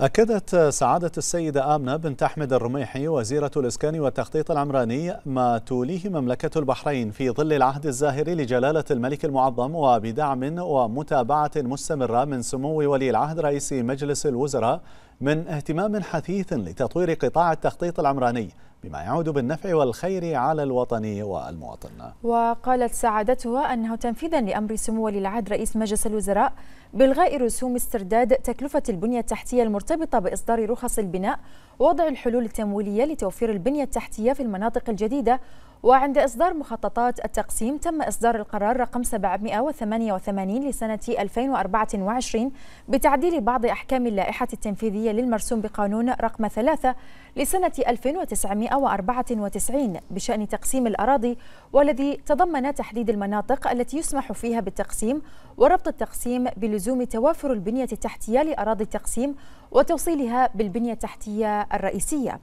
أكدت سعادة السيدة آمنة بنت أحمد الرميحي وزيرة الإسكان والتخطيط العمراني ما توليه مملكة البحرين في ظل العهد الزاهر لجلالة الملك المعظم وبدعم ومتابعة مستمرة من سمو ولي العهد رئيس مجلس الوزراء من اهتمام حثيث لتطوير قطاع التخطيط العمراني بما يعود بالنفع والخير على الوطن والمواطن وقالت سعادتها أنه تنفيذا لأمر سمو ولي العهد رئيس مجلس الوزراء بإلغاء رسوم استرداد تكلفة البنية التحتية المرتبطة بإصدار رخص البناء ووضع الحلول التمويلية لتوفير البنية التحتية في المناطق الجديدة وعند إصدار مخططات التقسيم تم إصدار القرار رقم 788 لسنة 2024 بتعديل بعض أحكام اللائحة التنفيذية للمرسوم بقانون رقم 3 لسنة 1994 بشأن تقسيم الأراضي والذي تضمن تحديد المناطق التي يسمح فيها بالتقسيم وربط التقسيم بلزوم توافر البنية التحتية لأراضي التقسيم وتوصيلها بالبنية التحتية الرئيسية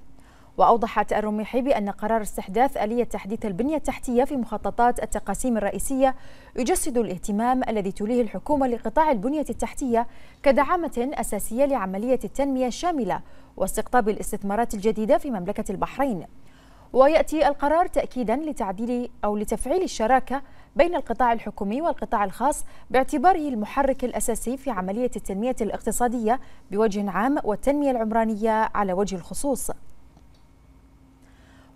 وأوضحت الرميحي بأن قرار استحداث آلية تحديث البنية التحتية في مخططات التقاسيم الرئيسية يجسد الاهتمام الذي توليه الحكومة لقطاع البنية التحتية كدعامة أساسية لعملية التنمية الشاملة واستقطاب الاستثمارات الجديدة في مملكة البحرين ويأتي القرار تأكيدا لتعديل أو لتفعيل الشراكة بين القطاع الحكومي والقطاع الخاص باعتباره المحرك الأساسي في عملية التنمية الاقتصادية بوجه عام والتنمية العمرانية على وجه الخصوص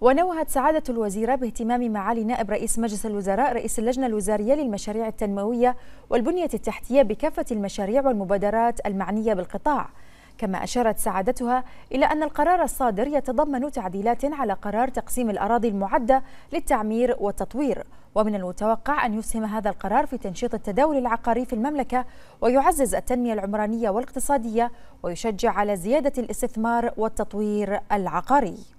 ونوهت سعادة الوزيرة باهتمام معالي نائب رئيس مجلس الوزراء رئيس اللجنة الوزارية للمشاريع التنموية والبنية التحتية بكافة المشاريع والمبادرات المعنية بالقطاع كما أشارت سعادتها إلى أن القرار الصادر يتضمن تعديلات على قرار تقسيم الأراضي المعدة للتعمير والتطوير ومن المتوقع أن يسهم هذا القرار في تنشيط التداول العقاري في المملكة ويعزز التنمية العمرانية والاقتصادية ويشجع على زيادة الاستثمار والتطوير العقاري